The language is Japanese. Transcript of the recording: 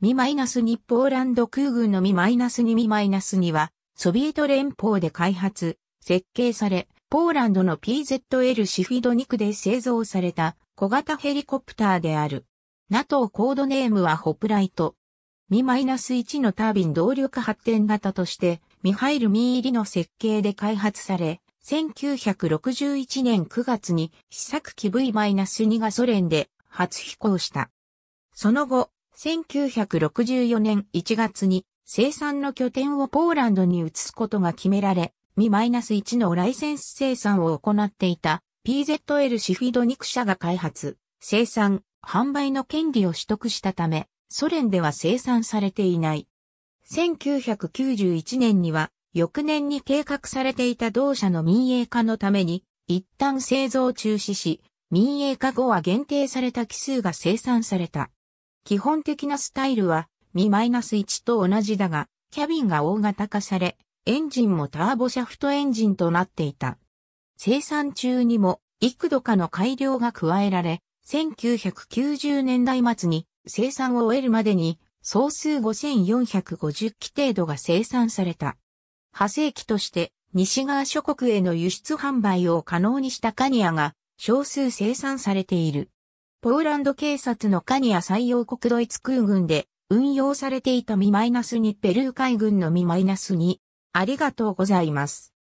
Mi-2 ポーランド空軍の Mi-2 ナス2は、ソビエト連邦で開発、設計され、ポーランドの PZL シフィドニクで製造された小型ヘリコプターである。NATO コードネームはホプライト。ナス1のタービン動力発展型として、ミハイル・ミー入りの設計で開発され、1961年9月に試作機 V-2 がソ連で初飛行した。その後、1964年1月に生産の拠点をポーランドに移すことが決められ、ナス1のライセンス生産を行っていた PZL シフィドニク社が開発、生産、販売の権利を取得したため、ソ連では生産されていない。1991年には、翌年に計画されていた同社の民営化のために、一旦製造中止し、民営化後は限定された奇数が生産された。基本的なスタイルは、ミ -1 と同じだが、キャビンが大型化され、エンジンもターボシャフトエンジンとなっていた。生産中にも幾度かの改良が加えられ、1990年代末に生産を終えるまでに総数5450機程度が生産された。派生機として西側諸国への輸出販売を可能にしたカニアが少数生産されている。ポーランド警察のカニア採用国ドイツ空軍で運用されていたミマイナス2ペルー海軍のミマイナス2ありがとうございます。